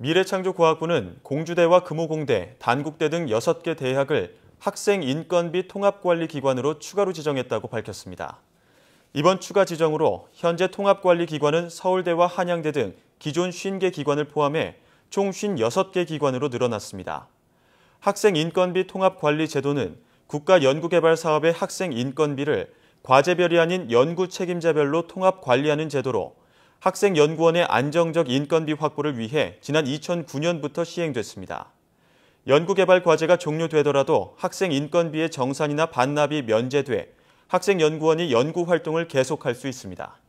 미래창조과학부는 공주대와 금호공대, 단국대 등 6개 대학을 학생 인건비 통합관리기관으로 추가로 지정했다고 밝혔습니다. 이번 추가 지정으로 현재 통합관리기관은 서울대와 한양대 등 기존 50개 기관을 포함해 총 56개 기관으로 늘어났습니다. 학생 인건비 통합관리 제도는 국가연구개발 사업의 학생 인건비를 과제별이 아닌 연구 책임자별로 통합 관리하는 제도로 학생연구원의 안정적 인건비 확보를 위해 지난 2009년부터 시행됐습니다. 연구개발 과제가 종료되더라도 학생 인건비의 정산이나 반납이 면제돼 학생연구원이 연구활동을 계속할 수 있습니다.